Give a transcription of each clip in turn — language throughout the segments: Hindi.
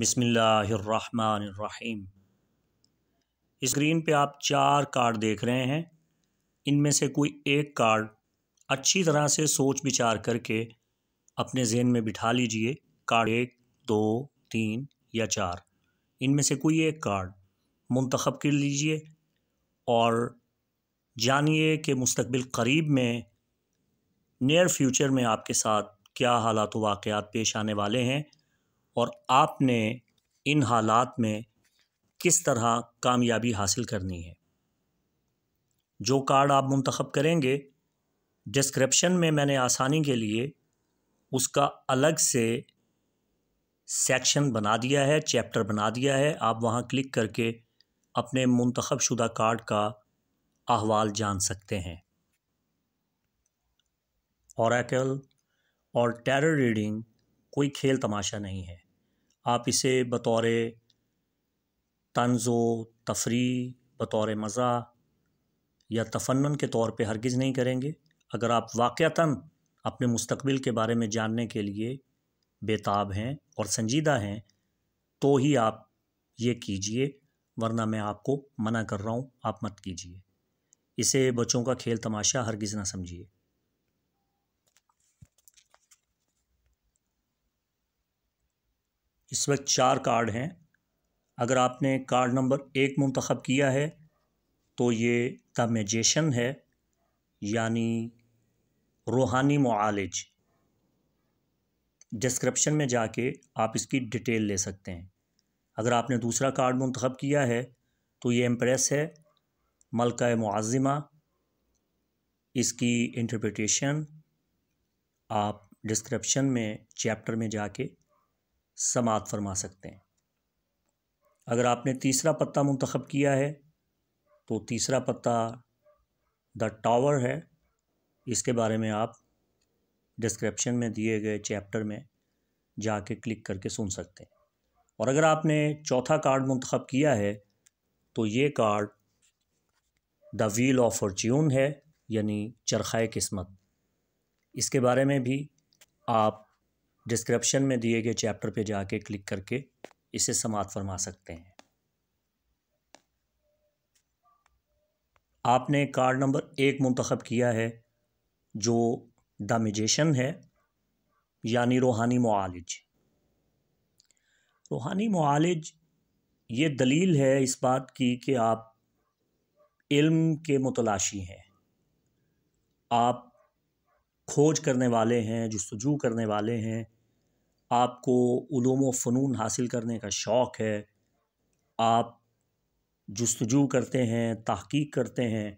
बसमीम स्क्रीन पे आप चार कार्ड देख रहे हैं इनमें से कोई एक कार्ड अच्छी तरह से सोच विचार करके अपने जहन में बिठा लीजिए कार्ड एक दो तीन या चार इनमें से कोई एक कार्ड मंतखब कर लीजिए और जानिए कि मुस्तबिल करीब में नियर फ्यूचर में आपके साथ क्या हालात वाक़ पेश आने वाले हैं और आपने इन हालात में किस तरह कामयाबी हासिल करनी है जो कार्ड आप मंतखब करेंगे डिस्क्रिप्शन में मैंने आसानी के लिए उसका अलग से सेक्शन बना दिया है चैप्टर बना दिया है आप वहाँ क्लिक करके अपने मंतखब शुदा कार्ड का अहवाल जान सकते हैं औरकल और टेरर रीडिंग कोई खेल तमाशा नहीं है आप इसे बतौर तंज़ो तफरी बतौर मज़ा या तफन्न के तौर पे हरगिज़ नहीं करेंगे अगर आप वाक़ता अपने मुस्तबिल के बारे में जानने के लिए बेताब हैं और संजीदा हैं तो ही आप ये कीजिए वरना मैं आपको मना कर रहा हूँ आप मत कीजिए इसे बच्चों का खेल तमाशा हरगिज़ ना समझिए इस वक्त चार कार्ड हैं अगर आपने कार्ड नंबर एक मंतखब किया है तो ये द मेजेशन है यानी रूहानी मालज डिस्क्रप्शन में जाके आप इसकी डिटेल ले सकते हैं अगर आपने दूसरा कार्ड मंतखब किया है तो ये एम्प्रेस है मलका मुआजिमा इसकी इंटरप्रटेशन आप डिस्क्रप्शन में चैप्टर में जाके समात फरमा सकते हैं अगर आपने तीसरा पत्ता मंतखब किया है तो तीसरा पत्ता द टावर है इसके बारे में आप डिस्क्रिप्शन में दिए गए चैप्टर में जाके क्लिक करके सुन सकते हैं और अगर आपने चौथा कार्ड मंतखब किया है तो ये card the wheel of fortune है यानी चरखाए किस्मत इसके बारे में भी आप डिस्क्रिप्शन में दिए गए चैप्टर पे जाके क्लिक करके इसे समाप्त फरमा सकते हैं आपने कार्ड नंबर एक मंतखब किया है जो द मजेशन है यानी रूहानी मालिज रूहानी मालिज ये दलील है इस बात की कि आप इल्म के मुतलाशी हैं आप खोज करने वाले हैं जस्तजू करने वाले हैं आपको व फ़नून हासिल करने का शौक़ है आप जस्तजू करते हैं तहकीक करते हैं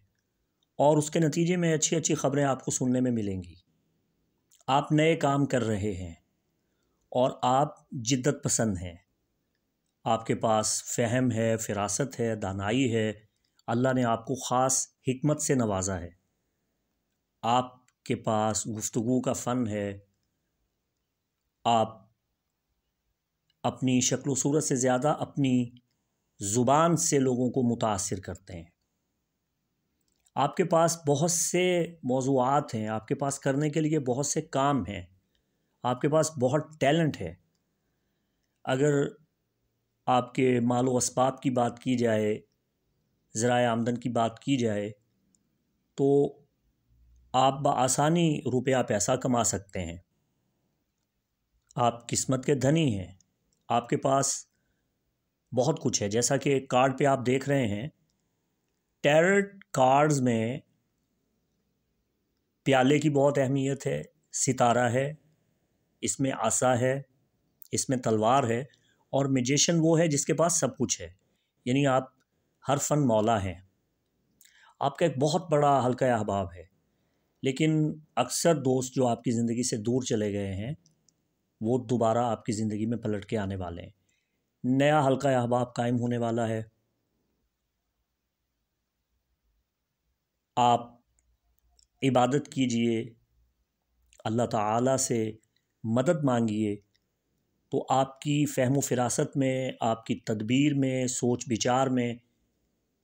और उसके नतीजे में अच्छी अच्छी ख़बरें आपको सुनने में मिलेंगी आप नए काम कर रहे हैं और आप जिद्दत पसंद हैं आपके पास फहम है फिरासत है दानाई है अल्लाह ने आपको ख़ास हमत से नवाजा है आपके पास गुफ्तु का फ़न है आप अपनी शक्ल सूरत से ज़्यादा अपनी ज़ुबान से लोगों को मुतासर करते हैं आपके पास बहुत से मौजूद हैं आपके पास करने के लिए बहुत से काम हैं आपके पास बहुत टैलेंट है अगर आपके मालो इसबाब की बात की जाए ज़रा आमदन की बात की जाए तो आप आसानी रुपया पैसा कमा सकते हैं आप किस्मत के धनी हैं आपके पास बहुत कुछ है जैसा कि एक कार्ड पे आप देख रहे हैं टैरट कार्ड्स में प्याले की बहुत अहमियत है सितारा है इसमें आशा है इसमें तलवार है और मेजिशन वो है जिसके पास सब कुछ है यानी आप हर फन मौला हैं आपका एक बहुत बड़ा हल्का अहबाब है लेकिन अक्सर दोस्त जो आपकी ज़िंदगी से दूर चले गए हैं वो दोबारा आपकी ज़िंदगी में पलट के आने वाले हैं नया हल्का अहबाब कायम होने वाला है आप इबादत कीजिए अल्लाह ताला से मदद मांगिए तो आपकी फ़हम फिरासत में आपकी तदबीर में सोच विचार में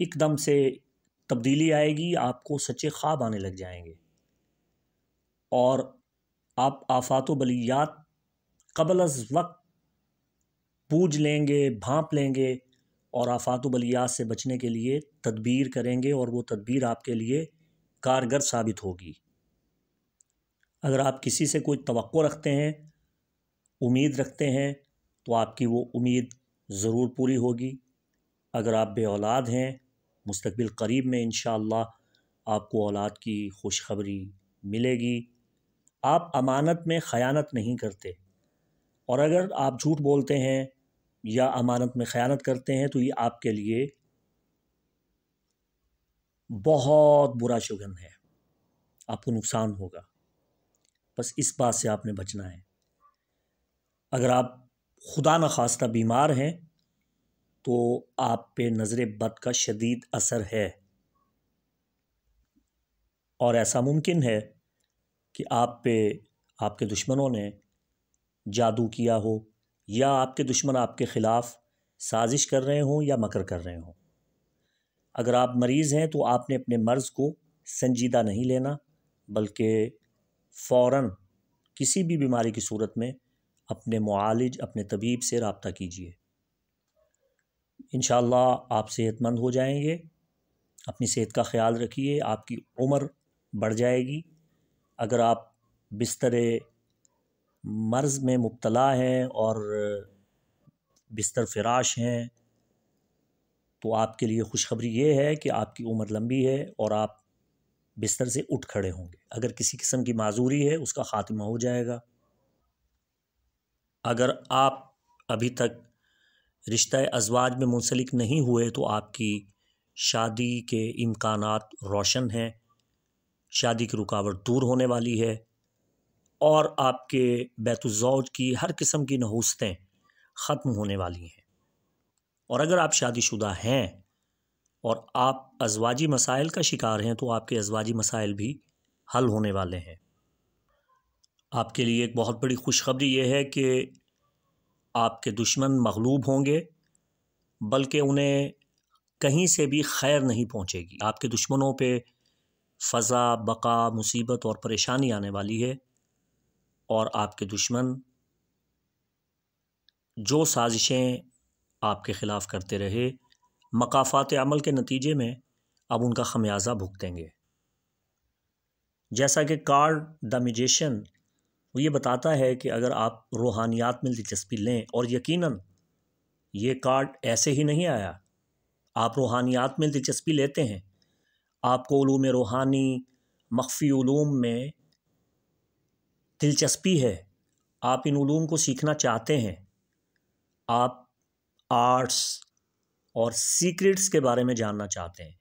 एकदम से तब्दीली आएगी आपको सच्चे ख्वाब आने लग जाएंगे और आप आफात बलियात कबल अज वक्त पूज लेंगे भाँप लेंगे और आफात बलियात से बचने के लिए तदबीर करेंगे और वो तदबीर आपके लिए कारगर साबित होगी अगर आप किसी से कोई तो रखते हैं उम्मीद रखते हैं तो आपकी वो उम्मीद ज़रूर पूरी होगी अगर आप बे औलाद हैं मुस्तबिल करीब में इन आपको औलाद की खुशखबरी मिलेगी आप अमानत में ख़यानत नहीं करते और अगर आप झूठ बोलते हैं या अमानत में ख़यानत करते हैं तो ये आपके लिए बहुत बुरा शुगन है आपको नुकसान होगा बस इस बात से आपने बचना है अगर आप खुदा न खास्ता बीमार हैं तो आप पे नज़र बद का शदीद असर है और ऐसा मुमकिन है कि आप पे आपके दुश्मनों ने जादू किया हो या आपके दुश्मन आपके ख़िलाफ़ साजिश कर रहे हों या मकर कर रहे हों अगर आप मरीज़ हैं तो आपने अपने मर्ज़ को संजीदा नहीं लेना बल्कि फ़ौर किसी भी बीमारी की सूरत में अपने मालिज अपने तबीब से रबता कीजिए इन आप सेहतमंद हो जाएंगे अपनी सेहत का ख्याल रखिए आपकी उम्र बढ़ जाएगी अगर आप बिस्तर मर्ज़ में मुबतला हैं और बिस्तर फराश हैं तो आपके लिए खुशखबरी ये है कि आपकी उम्र लंबी है और आप बिस्तर से उठ खड़े होंगे अगर किसी किस्म की माजूरी है उसका ख़ात्मा हो जाएगा अगर आप अभी तक रिश्ता अजवाज में मुंसलिक नहीं हुए तो आपकी शादी के इम्कान रोशन हैं शादी की रुकावट दूर होने वाली है और आपके बैतुलज की हर किस्म की नहूसतें ख़त्म होने वाली हैं और अगर आप शादीशुदा हैं और आप अजवाजी मसाइल का शिकार हैं तो आपके अजवाजी मसाइल भी हल होने वाले हैं आपके लिए एक बहुत बड़ी खुशखबरी यह है कि आपके दुश्मन मगलूब होंगे बल्कि उन्हें कहीं से भी खैर नहीं पहुंचेगी आपके दुश्मनों पे फ़ज़ा बका मुसीबत और परेशानी आने वाली है और आपके दुश्मन जो साजिशें आपके ख़िलाफ़ करते रहे मकाफात अमल के नतीजे में अब उनका खमियाजा भुगतेंगे जैसा कि कार्ड द ये बताता है कि अगर आप रूहानियात में दिलचस्पी लें और यकीनन ये कार्ड ऐसे ही नहीं आया आप रूहानियात में दिलचस्पी लेते हैं आपको ूम रूहानी मख्फ़ी ूम में दिलचस्पी है आप इन इनूम को सीखना चाहते हैं आप आर्ट्स और सीक्रेट्स के बारे में जानना चाहते हैं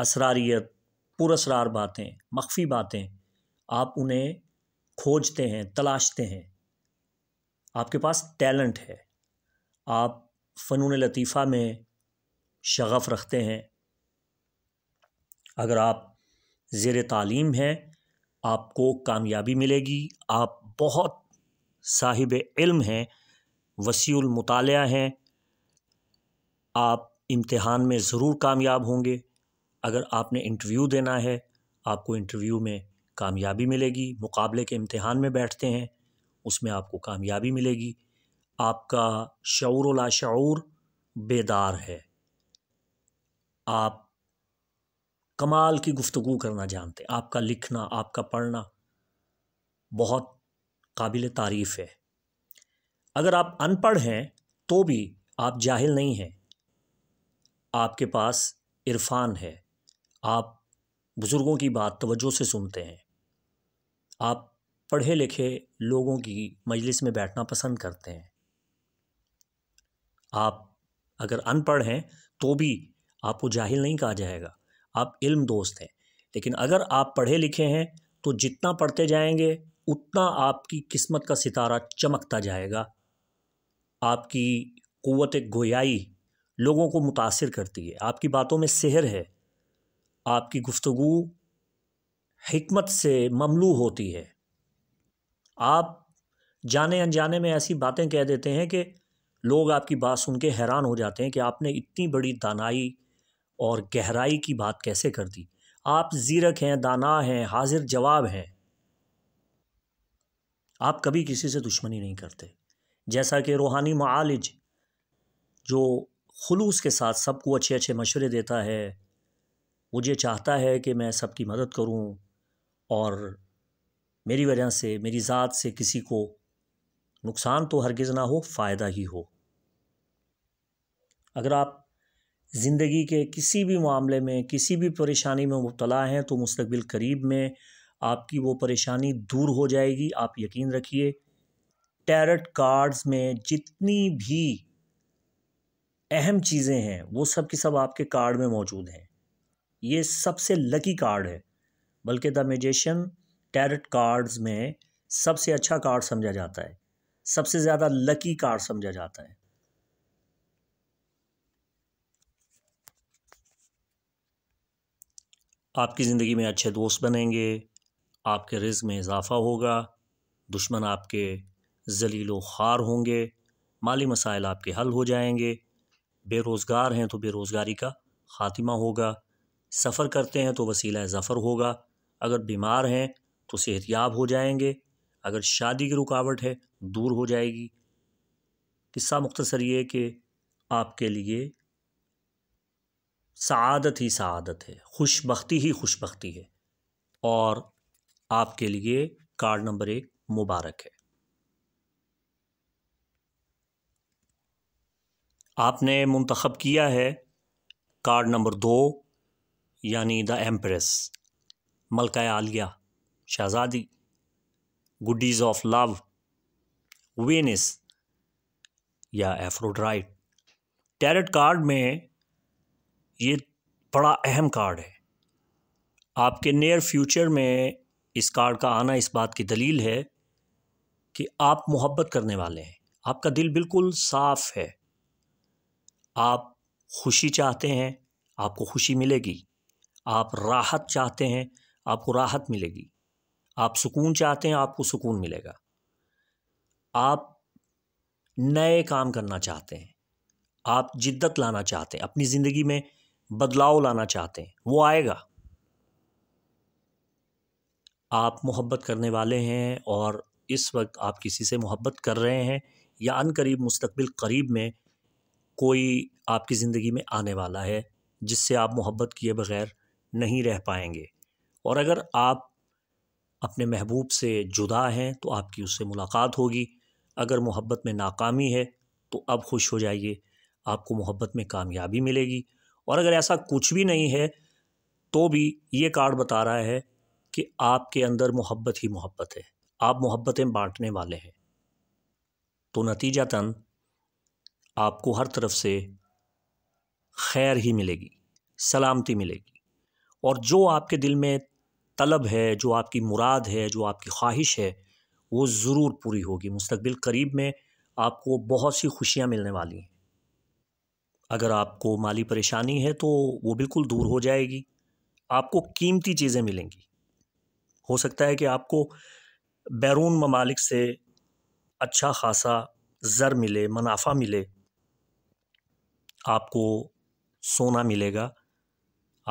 असरारियत पुरसरार बातें मख्फी बातें आप उन्हें खोजते हैं तलाशते हैं आपके पास टैलेंट है आप फ़नून लतीफ़ा में शगफ़ रखते हैं अगर आप ज़ेर तालीम हैं आपको कामयाबी मिलेगी आप बहुत साहिब इल्म हैं वसीउल मुताल हैं आप इम्तहान में ज़रूर कामयाब होंगे अगर आपने इंटरव्यू देना है आपको इंटरव्यू में कामयाबी मिलेगी मुकाबले के इम्तहान में बैठते हैं उसमें आपको कामयाबी मिलेगी आपका शौर लाशर बेदार है आप कमाल की गुफ्तु करना जानते आपका लिखना आपका पढ़ना बहुत काबिल तारीफ़ है अगर आप अनपढ़ हैं तो भी आप जाहिल नहीं हैं आपके पास इरफान है आप बुज़ुर्गों की बात तवज्जो से सुनते हैं आप पढ़े लिखे लोगों की मजलिस में बैठना पसंद करते हैं आप अगर अनपढ़ हैं तो भी आपको जाहिल नहीं कहा जाएगा आप इल्म दोस्त हैं लेकिन अगर आप पढ़े लिखे हैं तो जितना पढ़ते जाएंगे उतना आपकी किस्मत का सितारा चमकता जाएगा आपकी क़वत गोयाई लोगों को मुतासर करती है आपकी बातों में सहर है आपकी गुफ्तु हमत से ममलू होती है आप जाने अनजाने में ऐसी बातें कह देते हैं कि लोग आपकी बात सुन के हैरान हो जाते हैं कि आपने इतनी बड़ी दानाई और गहराई की बात कैसे कर दी आप जीरक हैं दाना हैं हाजिर जवाब हैं आप कभी किसी से दुश्मनी नहीं करते जैसा कि रूहानी मालिज जो खलूस के साथ सबको अच्छे अच्छे मशवरे देता है मुझे चाहता है कि मैं सबकी मदद करूं और मेरी वजह से मेरी ज़ात से किसी को नुकसान तो हरगिज़ ना हो फ़ायदा ही हो अगर आप ज़िंदगी के किसी भी मामले में किसी भी परेशानी में मुबतला हैं तो मुस्तबिल करीब में आपकी वो परेशानी दूर हो जाएगी आप यकीन रखिए टैरट कार्ड्स में जितनी भी अहम चीज़ें हैं वो सब की सब आपके कार्ड में मौजूद हैं ये सबसे लकी कार्ड है बल्कि द मेजेशन टैरट कार्ड्स में सबसे अच्छा कार्ड समझा जाता है सबसे ज़्यादा लकी कार्ड समझा जाता है आपकी ज़िंदगी में अच्छे दोस्त बनेंगे आपके रिज में इजाफ़ा होगा दुश्मन आपके जलील ख़ार होंगे माली मसाइल आपके हल हो जाएंगे बेरोज़गार हैं तो बेरोज़गारी का ख़ात्मा होगा सफ़र करते हैं तो वसीला ज़फ़र होगा अगर बीमार हैं तो सेहतियाब हो जाएंगे अगर शादी की रुकावट है दूर हो जाएगी किस्सा मुख्तसर ये कि आपके लिए सआदत ही सआदत है खुशबी ही खुशबी है और आपके लिए कार्ड नंबर एक मुबारक है आपने मंतखब किया है कार्ड नंबर दो यानी द एम्प्रेस मलका आलिया शहज़ादी गुडीज़ ऑफ लव वेनिस या एफ्रोड्राइट टैरट कार्ड में ये बड़ा अहम कार्ड है आपके नियर फ्यूचर में इस कार्ड का आना इस बात की दलील है कि आप मोहब्बत करने वाले हैं आपका दिल बिल्कुल साफ़ है आप खुशी चाहते हैं आपको खुशी मिलेगी आप राहत चाहते हैं आपको राहत मिलेगी आप सुकून चाहते हैं आपको सुकून मिलेगा आप नए काम करना चाहते हैं आप जिद्दत लाना चाहते हैं अपनी ज़िंदगी में बदलाव लाना चाहते हैं वो आएगा आप मोहब्बत करने वाले हैं और इस वक्त आप किसी से मोहब्बत कर रहे हैं या अन करीब मुस्तबिल करीब में कोई आपकी ज़िंदगी में आने वाला है जिससे आप मोहब्बत किए बग़ैर नहीं रह पाएंगे और अगर आप अपने महबूब से जुदा हैं तो आपकी उससे मुलाकात होगी अगर मोहब्बत में नाकामी है तो अब खुश हो जाइए आपको मोहब्बत में कामयाबी मिलेगी और अगर ऐसा कुछ भी नहीं है तो भी ये कार्ड बता रहा है कि आपके अंदर मोहब्बत ही मोहब्बत है आप मोहब्बतें बांटने वाले हैं तो नतीजतन आपको हर तरफ से खैर ही मिलेगी सलामती मिलेगी और जो आपके दिल में तलब है जो आपकी मुराद है जो आपकी ख्वाहिश है वो ज़रूर पूरी होगी मुस्तबिल करीब में आपको बहुत सी खुशियाँ मिलने वाली हैं अगर आपको माली परेशानी है तो वो बिल्कुल दूर हो जाएगी आपको कीमती चीज़ें मिलेंगी हो सकता है कि आपको बैरून ममालिक से अच्छा खासा ज़र मिले मुनाफा मिले आपको सोना मिलेगा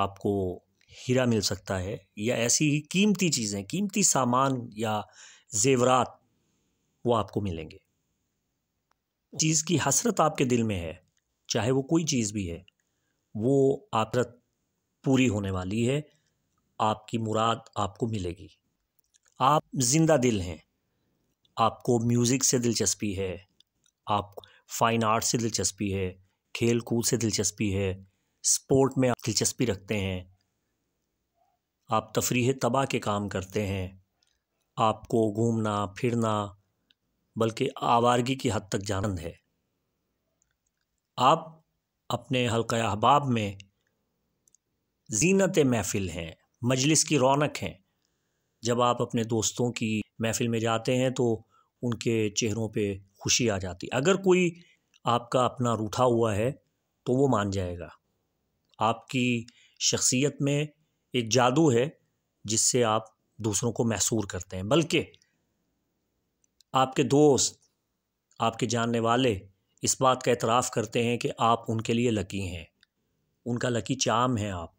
आपको हीरा मिल सकता है या ऐसी ही कीमती चीज़ें कीमती सामान या जेवरात वो आपको मिलेंगे चीज़ की हसरत आपके दिल में है चाहे वो कोई चीज़ भी है वो आफरत पूरी होने वाली है आपकी मुराद आपको मिलेगी आप जिंदा दिल हैं आपको म्यूज़िक से दिलचस्पी है आप फाइन आर्ट से दिलचस्पी है खेल कूद से दिलचस्पी है स्पोर्ट में आप दिलचस्पी रखते हैं आप तफरी तबाह के काम करते हैं आपको घूमना फिरना बल्कि आवारगी की हद तक जानंद है आप अपने हल्का अहबाब में जीनत महफ़िल हैं मजलिस की रौनक हैं जब आप अपने दोस्तों की महफ़िल में जाते हैं तो उनके चेहरों पे खुशी आ जाती अगर कोई आपका अपना रूठा हुआ है तो वो मान जाएगा आपकी शख्सियत में एक जादू है जिससे आप दूसरों को महसूर करते हैं बल्कि आपके दोस्त आपके जानने वाले इस बात का एतराफ़ करते हैं कि आप उनके लिए लकी हैं उनका लकी चाम हैं आप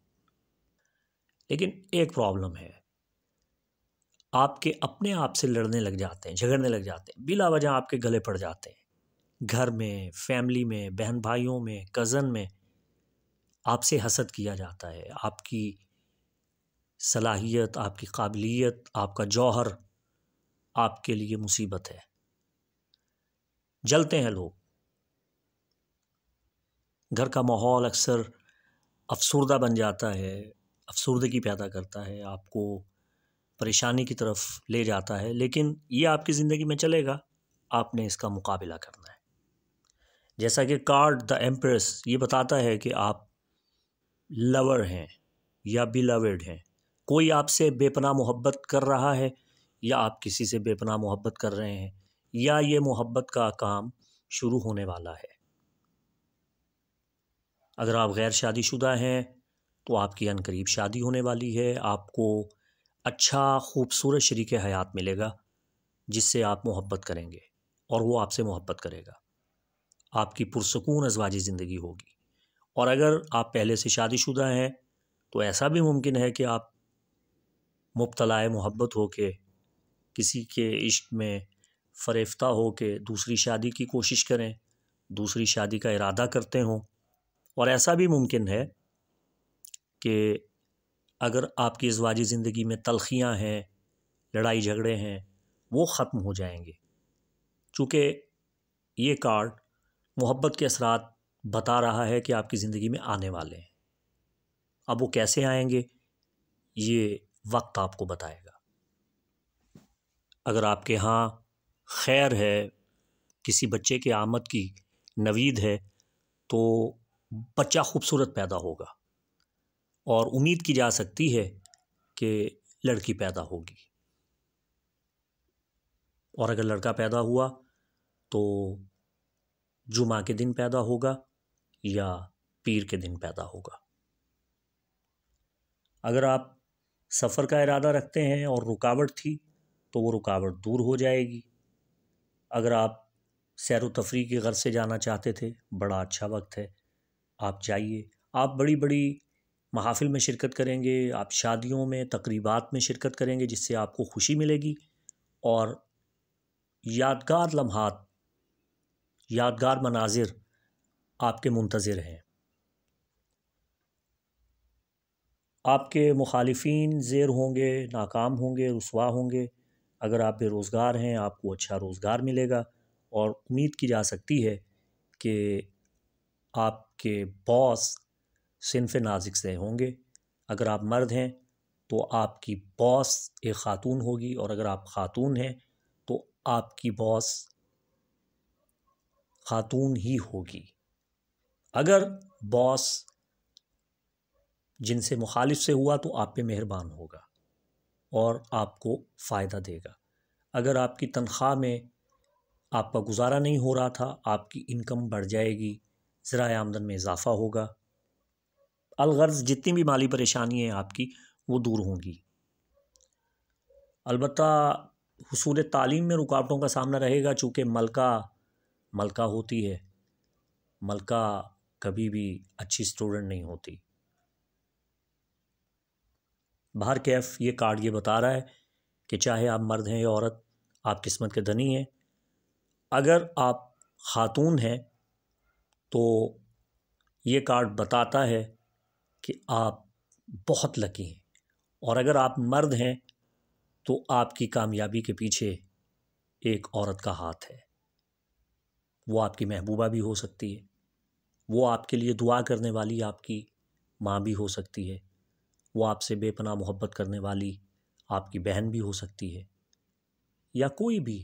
लेकिन एक प्रॉब्लम है आपके अपने आप से लड़ने लग जाते हैं झगड़ने लग जाते हैं बिला वजह आपके गले पड़ जाते हैं घर में फैमिली में बहन भाइयों में कज़न में आपसे हसद किया जाता है आपकी सलाहियत आपकी काबिलियत आपका जौहर आपके लिए मुसीबत है जलते हैं लोग घर का माहौल अक्सर अफसरदा बन जाता है अफसरदगी पैदा करता है आपको परेशानी की तरफ ले जाता है लेकिन ये आपकी ज़िंदगी में चलेगा आपने इसका मुकाबला करना है जैसा कि कार्ड द एम्प्रेस ये बताता है कि आप लवर हैं या बिलवेड हैं कोई आपसे बेपना मोहब्बत कर रहा है या आप किसी से बेपना मोहब्बत कर रहे हैं या ये मोहब्बत का काम शुरू होने वाला है अगर आप गैर शादीशुदा हैं तो आपकी अनकरीब शादी होने वाली है आपको अच्छा खूबसूरत शरीक हयात मिलेगा जिससे आप मोहब्बत करेंगे और वो आपसे मोहब्बत करेगा आपकी पुरसकून अजवाजी ज़िंदगी होगी और अगर आप पहले से शादीशुदा हैं तो ऐसा भी मुमकिन है कि आप मुबतलाए मोहब्बत हो के किसी के इश्क में फरेफ्ता हो के दूसरी शादी की कोशिश करें दूसरी शादी का इरादा करते हों और ऐसा भी मुमकिन है कि अगर आपकी इसवाजी ज़िंदगी में तलखियाँ हैं लड़ाई झगड़े हैं वो ख़त्म हो जाएंगे चूँकि ये कार्ड मोहब्बत के असरात बता रहा है कि आपकी ज़िंदगी में आने वाले हैं अब वो कैसे आएंगे ये वक्त आपको बताएगा अगर आपके यहाँ खैर है किसी बच्चे के आमद की नवीद है तो बच्चा खूबसूरत पैदा होगा और उम्मीद की जा सकती है कि लड़की पैदा होगी और अगर लड़का पैदा हुआ तो जुमा के दिन पैदा होगा या पीर के दिन पैदा होगा अगर आप सफ़र का इरादा रखते हैं और रुकावट थी तो वो रुकावट दूर हो जाएगी अगर आप सैर व तफरी के घर से जाना चाहते थे बड़ा अच्छा वक्त है आप जाइए आप बड़ी बड़ी महाफिल में शिरकत करेंगे आप शादियों में तकरीबात में शिरकत करेंगे जिससे आपको खुशी मिलेगी और यादगार लम्हात यादगार मनाजिर आपके मुंतज़र हैं आपके मुखालफन ज़ेर होंगे नाकाम होंगे रसवा होंगे अगर आप बेरोज़गार हैं आपको अच्छा रोज़गार मिलेगा और उम्मीद की जा सकती है कि आपके बॉस सिनफ नाजिक से होंगे अगर आप मर्द हैं तो आपकी बॉस एक ख़ातून होगी और अगर आप ख़ातून हैं तो आपकी बॉस ख़ातून ही होगी अगर बॉस जिनसे मुखालिफ से हुआ तो आप पे मेहरबान होगा और आपको फ़ायदा देगा अगर आपकी तनख्वाह में आपका गुजारा नहीं हो रहा था आपकी इनकम बढ़ जाएगी ज़रा आमदन में इजाफ़ा होगा अलगर्ज़ जितनी भी माली परेशानी है आपकी वो दूर होंगी अलबत् हसूल तालीम में रुकावटों का सामना रहेगा चूँकि मलका मलका होती है मलका कभी भी अच्छी स्टूडेंट नहीं होती बाहर कैफ ये कार्ड ये बता रहा है कि चाहे आप मर्द हैं या औरत आप किस्मत के धनी हैं अगर आप ख़ातून हैं तो ये कार्ड बताता है कि आप बहुत लकी हैं और अगर आप मर्द हैं तो आपकी कामयाबी के पीछे एक औरत का हाथ है वो आपकी महबूबा भी हो सकती है वो आपके लिए दुआ करने वाली आपकी माँ भी हो सकती है वो आपसे बेपनाह मोहब्बत करने वाली आपकी बहन भी हो सकती है या कोई भी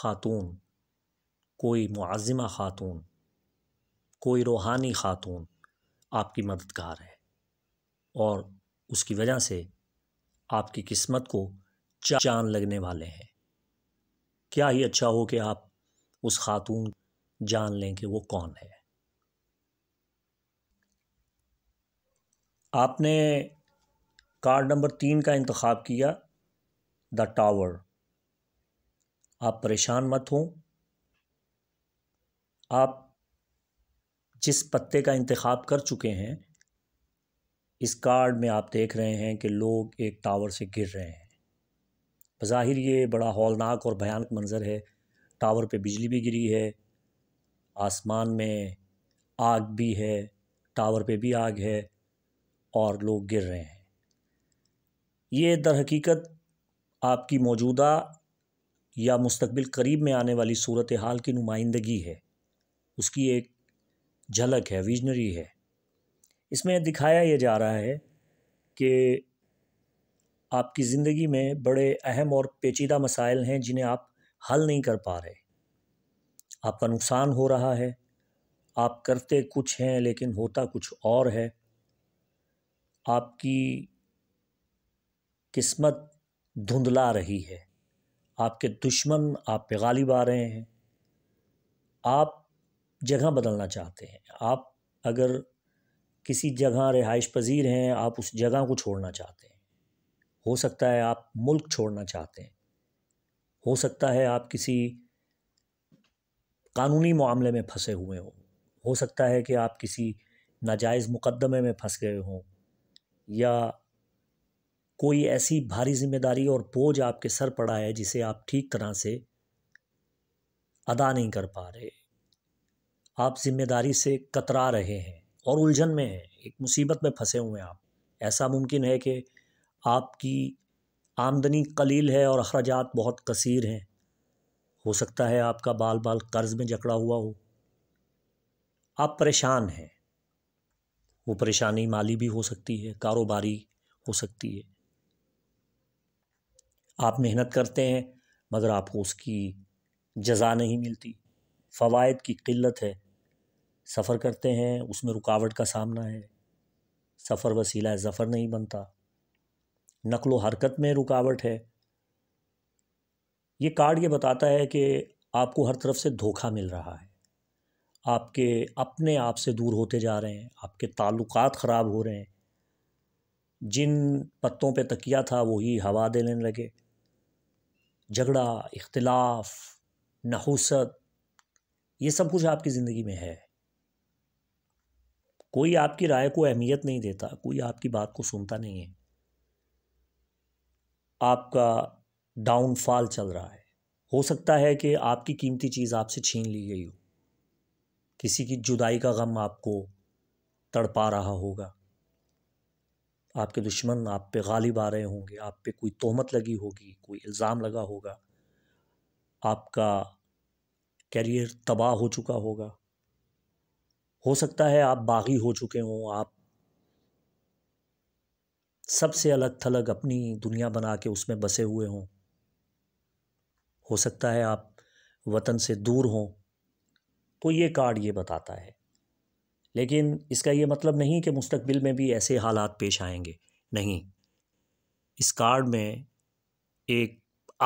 खातून कोई मुआजिमा खातून कोई रूहानी ख़ातून आपकी मददगार है और उसकी वजह से आपकी किस्मत को चांद लगने वाले हैं क्या ही अच्छा हो कि आप उस खातून जान लें कि वो कौन है आपने कार्ड नंबर तीन का इंतखब किया द टावर आप परेशान मत हों आप जिस पत्ते का इंतखब कर चुके हैं इस कार्ड में आप देख रहे हैं कि लोग एक टावर से गिर रहे हैं बज़ाहिर ये बड़ा हौलनाक और भयानक मंज़र है टावर पे बिजली भी गिरी है आसमान में आग भी है टावर पे भी आग है और लोग गिर रहे हैं ये दर हकीकत आपकी मौजूदा या मुस्तबिल करीब में आने वाली सूरत हाल की नुमाइंदगी है उसकी एक झलक है विजनरी है इसमें दिखाया यह जा रहा है कि आपकी ज़िंदगी में बड़े अहम और पेचीदा मसाइल हैं जिन्हें आप हल नहीं कर पा रहे आपका नुकसान हो रहा है आप करते कुछ हैं लेकिन होता कुछ और है आपकी किस्मत धुंधला रही है आपके दुश्मन आप पे गालिब आ रहे हैं आप जगह बदलना चाहते हैं आप अगर किसी जगह रिहाइश पजीर हैं आप उस जगह को छोड़ना चाहते हैं हो सकता है आप मुल्क छोड़ना चाहते हैं हो सकता है आप किसी कानूनी मामले में फंसे हुए हों हो सकता है कि आप किसी नाजायज़ मुकदमे में फंस गए हों या कोई ऐसी भारी जिम्मेदारी और बोझ आपके सर पड़ा है जिसे आप ठीक तरह से अदा नहीं कर पा रहे आप जिम्मेदारी से कतरा रहे हैं और उलझन में हैं एक मुसीबत में फंसे हुए हैं आप ऐसा मुमकिन है कि आपकी आमदनी कलील है और अखराज बहुत कसीर हैं हो सकता है आपका बाल बाल कर्ज में जकड़ा हुआ हो आप परेशान हैं वो परेशानी माली भी हो सकती है कारोबारी हो सकती है आप मेहनत करते हैं मगर आपको उसकी जजा नहीं मिलती फ़वाद की किल्लत है सफ़र करते हैं उसमें रुकावट का सामना है सफ़र वसीला ज़फ़र नहीं बनता नकल व हरकत में रुकावट है ये कार्ड ये बताता है कि आपको हर तरफ से धोखा मिल रहा है आपके अपने आप से दूर होते जा रहे हैं आपके ताल्लुकात ख़राब हो रहे हैं जिन पत्तों पे तकिया था वही हवा देने लगे झगड़ा इख्तलाफ नहूसत ये सब कुछ आपकी ज़िंदगी में है कोई आपकी राय को अहमियत नहीं देता कोई आपकी बात को सुनता नहीं है आपका डाउनफॉल चल रहा है हो सकता है कि आपकी कीमती चीज़ आपसे छीन ली गई हो किसी की जुदाई का गम आपको तड़पा रहा होगा आपके दुश्मन आप पे गालिब आ रहे होंगे आप पे कोई तोहमत लगी होगी कोई इल्ज़ाम लगा होगा आपका करियर तबाह हो चुका होगा हो सकता है आप बागी हो चुके हों आप सबसे अलग थलग अपनी दुनिया बना के उसमें बसे हुए हों हो सकता है आप वतन से दूर हों तो ये कार्ड ये बताता है लेकिन इसका ये मतलब नहीं कि मुस्तकबिल में भी ऐसे हालात पेश आएंगे नहीं इस कार्ड में एक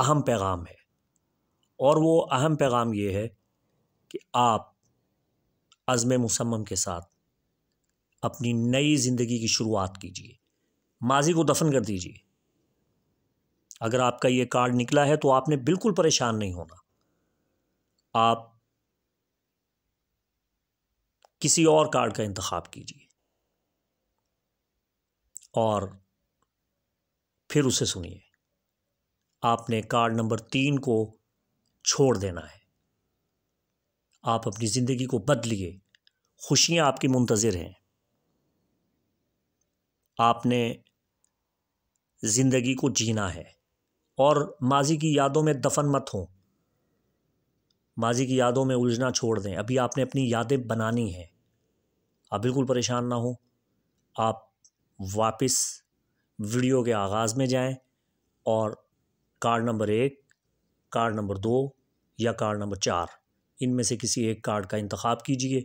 अहम पैगाम है और वो अहम पैगाम ये है कि आप अज़म मुसम्म के साथ अपनी नई ज़िंदगी की शुरुआत कीजिए माजी को दफन कर दीजिए अगर आपका ये कार्ड निकला है तो आपने बिल्कुल परेशान नहीं होना आप किसी और कार्ड का इंतखब कीजिए और फिर उसे सुनिए आपने कार्ड नंबर तीन को छोड़ देना है आप अपनी ज़िंदगी को बदलिए खुशियाँ आपकी मुंतज़र हैं आपने ज़िंदगी को जीना है और माजी की यादों में दफन मत हों माजी की यादों में उलझना छोड़ दें अभी आपने अपनी यादें बनानी हैं आप बिल्कुल परेशान ना हो आप वापस वीडियो के आगाज़ में जाएं और कार्ड नंबर एक कार्ड नंबर दो या कार्ड नंबर चार इनमें से किसी एक कार्ड का इंतखब कीजिए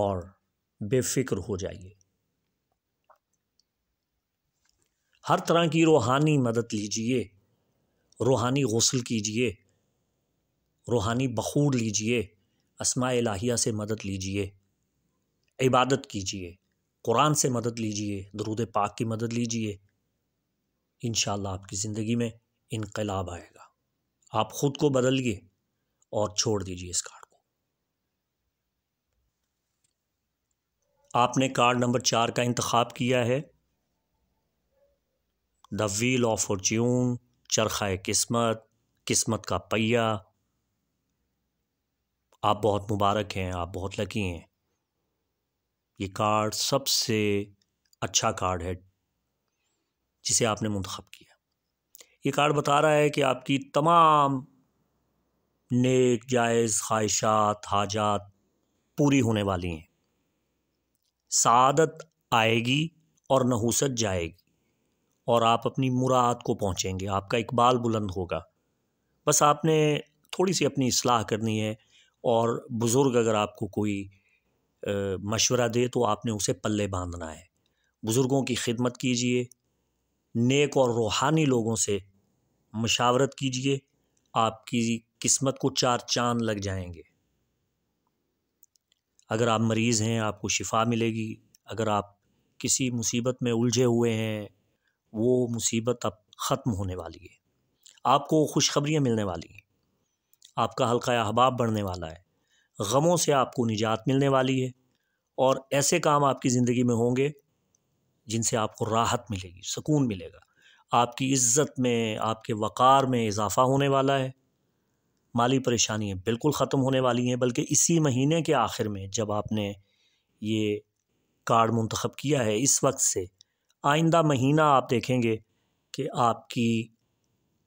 और बेफिक्र हो जाइए हर तरह की रूहानी मदद लीजिए रूहानी गसल कीजिए रूहानी बखूर लीजिए असमा लाहिया से मदद लीजिए इबादत कीजिए कुरान से मदद लीजिए दरूद पाक की मदद लीजिए इन आपकी ज़िंदगी में इनकलाब आएगा आप ख़ुद को बदलिए और छोड़ दीजिए इस कार्ड को आपने कार्ड नंबर चार का इंतखब किया है द व्हील ऑफ फॉर्च्यून चरखा किस्मत किस्मत का पहिया आप बहुत मुबारक हैं आप बहुत लकी हैं ये कार्ड सबसे अच्छा कार्ड है जिसे आपने मंतखब किया ये कार्ड बता रहा है कि आपकी तमाम नेक जायज़ ख्वाहिशात हाजात पूरी होने वाली हैं सादत आएगी और नहूसत जाएगी और आप अपनी मुराद को पहुँचेंगे आपका इकबाल बुलंद होगा बस आपने थोड़ी सी अपनी असलाह करनी है और बुज़ुर्ग अगर आपको कोई मशवरा दे तो आपने उसे पल्ले बांधना है बुज़ुर्गों की खिदमत कीजिए नेक और रूहानी लोगों से मशावरत कीजिए आपकी किस्मत को चार चांद लग जाएंगे अगर आप मरीज़ हैं आपको शिफा मिलेगी अगर आप किसी मुसीबत में उलझे हुए हैं वो मुसीबत अब ख़त्म होने वाली है आपको खुशखबरियाँ मिलने वाली हैं आपका हल्का अहबाब बढ़ने वाला है गमों से आपको निजात मिलने वाली है और ऐसे काम आपकी ज़िंदगी में होंगे जिनसे आपको राहत मिलेगी सुकून मिलेगा आपकी इज़्ज़त में आपके वक़ार में इजाफ़ा होने वाला है माली परेशानियाँ बिल्कुल ख़त्म होने वाली हैं बल्कि इसी महीने के आखिर में जब आपने ये कार्ड मंतखब किया है इस वक्त से आइंदा महीना आप देखेंगे कि आपकी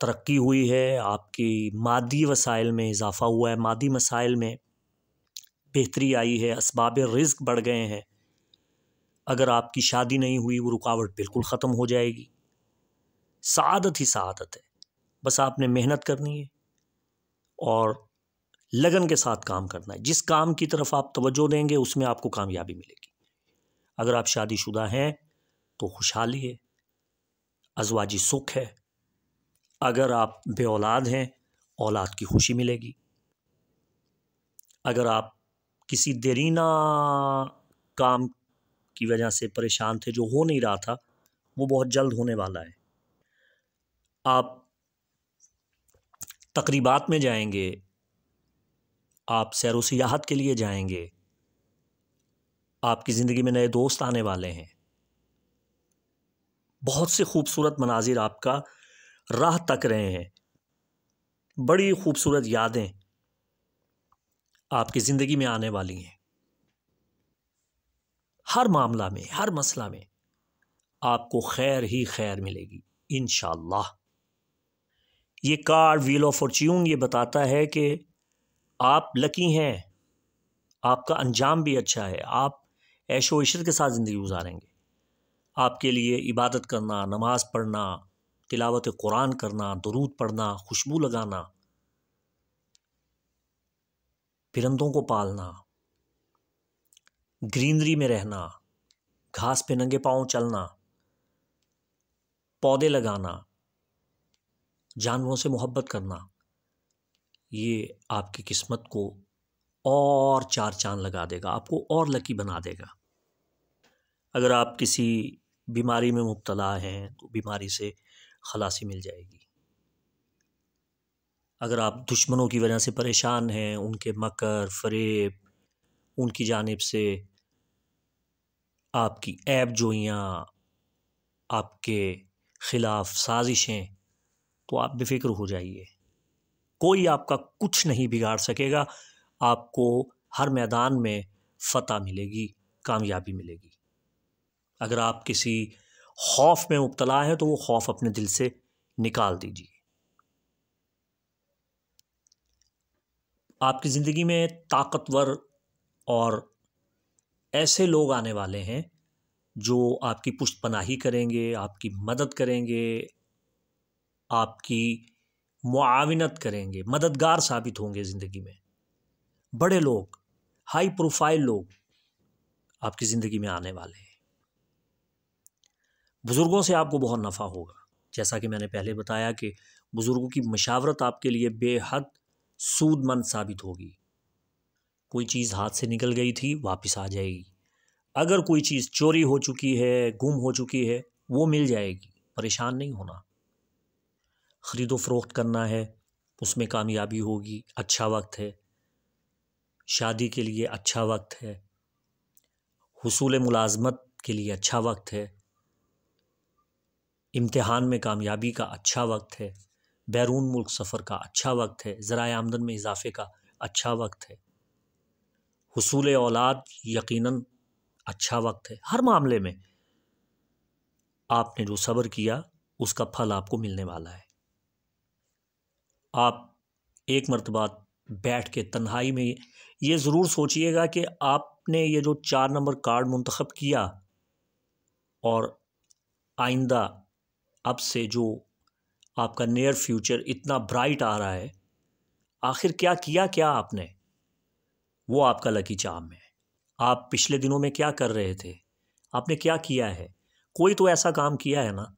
तरक्की हुई है आपकी मादी वसाइल में इजाफ़ा हुआ है मादी मसाइल में बेहतरी आई है इसबाब रिस्क बढ़ गए हैं अगर आपकी शादी नहीं हुई वो रुकावट बिल्कुल ख़त्म हो जाएगी सादत ही सादत है बस आपने मेहनत करनी है और लगन के साथ काम करना है जिस काम की तरफ आप तवज्जो देंगे उसमें आपको कामयाबी मिलेगी अगर आप शादीशुदा हैं तो खुशहाली है अजवाजी सुख है अगर आप बे औलाद हैं औलाद की खुशी मिलेगी अगर आप किसी देरीना काम की वजह से परेशान थे जो हो नहीं रहा था वो बहुत जल्द होने वाला है आप तकरीबात में जाएंगे आप सैर व सियाहत के लिए जाएंगे आपकी ज़िंदगी में नए दोस्त आने वाले हैं बहुत से खूबसूरत मनाजिर आपका राह तक रहे हैं बड़ी खूबसूरत यादें आपकी ज़िंदगी में आने वाली हैं हर मामला में हर मसला में आपको खैर ही खैर मिलेगी इन ये कार्ड व्हील ऑफ फॉर्च्यून ये बताता है कि आप लकी हैं आपका अंजाम भी अच्छा है आप ऐशो इशर के साथ ज़िंदगी गुजारेंगे आपके लिए इबादत करना नमाज़ पढ़ना तिलावत कुरान करना दरूद पढ़ना खुशबू लगाना परिंदों को पालना ग्रीनरी में रहना घास पे नंगे पाँव चलना पौधे लगाना जानवरों से मोहब्बत करना ये आपकी किस्मत को और चार चांद लगा देगा आपको और लकी बना देगा अगर आप किसी बीमारी में मुबतला हैं तो बीमारी से खलासी मिल जाएगी अगर आप दुश्मनों की वजह से परेशान हैं उनके मकर फरेब उनकी जानब से आपकी ऐप जोइयाँ आपके ख़िलाफ़ साजिशें तो आप बेफिक्र हो जाइए कोई आपका कुछ नहीं बिगाड़ सकेगा आपको हर मैदान में फतह मिलेगी कामयाबी मिलेगी अगर आप किसी खौफ में मुबतला हैं तो वो खौफ अपने दिल से निकाल दीजिए आपकी ज़िंदगी में ताकतवर और ऐसे लोग आने वाले हैं जो आपकी पुष्ट पनाही करेंगे आपकी मदद करेंगे आपकी मुआवनत करेंगे मददगार साबित होंगे ज़िंदगी में बड़े लोग हाई प्रोफाइल लोग आपकी ज़िंदगी में आने वाले हैं बुज़ुर्गों से आपको बहुत नफ़ा होगा जैसा कि मैंने पहले बताया कि बुज़ुर्गों की मशावरत आपके लिए बेहद सूदमंद साबित होगी कोई चीज़ हाथ से निकल गई थी वापस आ जाएगी अगर कोई चीज़ चोरी हो चुकी है गुम हो चुकी है वो मिल जाएगी परेशान नहीं होना ख़रीदो फरोख्त करना है उसमें कामयाबी होगी अच्छा वक्त है शादी के लिए अच्छा वक्त है हसूल मुलाजमत के लिए अच्छा वक्त है इम्तहान में कामयाबी का अच्छा वक्त है बैरून मुल्क सफ़र का अच्छा वक्त है ज़रा आमदन में इजाफे का अच्छा वक्त है हसूल औलाद यकीनन अच्छा वक्त है हर मामले में आपने जो सब्र किया उसका फल आपको मिलने वाला है आप एक मरतबा बैठ के तन्हाई में ये ज़रूर सोचिएगा कि आपने ये जो चार नंबर कार्ड मंतखब किया और आइंदा अब से जो आपका नियर फ्यूचर इतना ब्राइट आ रहा है आखिर क्या किया क्या आपने वो आपका लकी चाम है आप पिछले दिनों में क्या कर रहे थे आपने क्या किया है कोई तो ऐसा काम किया है ना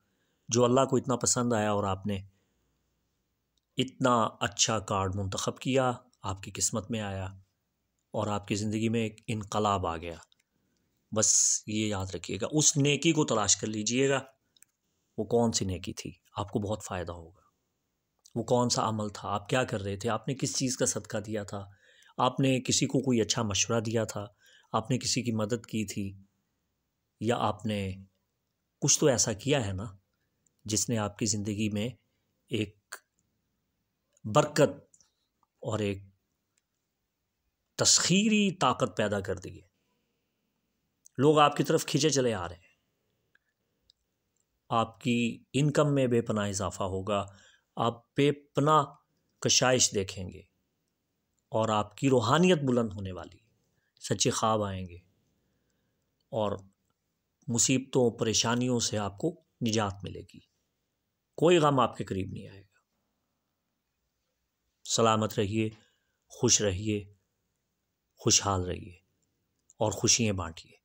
जो अल्लाह को इतना पसंद आया और आपने इतना अच्छा कार्ड मंतखब किया आपकी किस्मत में आया और आपकी ज़िंदगी में एक इनकलाब आ गया बस ये याद रखिएगा उस नेकी को तलाश कर लीजिएगा वो कौन सी नेकी थी आपको बहुत फ़ायदा होगा वो कौन सा अमल था आप क्या कर रहे थे आपने किस चीज़ का सदका दिया था आपने किसी को कोई अच्छा मशवरा दिया था आपने किसी की मदद की थी या आपने कुछ तो ऐसा किया है ना जिसने आपकी ज़िंदगी में एक बरकत और एक तस्खीरी ताकत पैदा कर दी है लोग आपकी तरफ खींचे चले आ रहे हैं आपकी इनकम में बेपना इजाफा होगा आप बेपना कशाइश देखेंगे और आपकी रूहानियत बुलंद होने वाली सच्चे ख्वाब आएंगे और मुसीबतों परेशानियों से आपको निजात मिलेगी कोई गम आपके करीब नहीं आएगा सलामत रहिए खुश रहिए खुशहाल रहिए और खुशियाँ बांटिए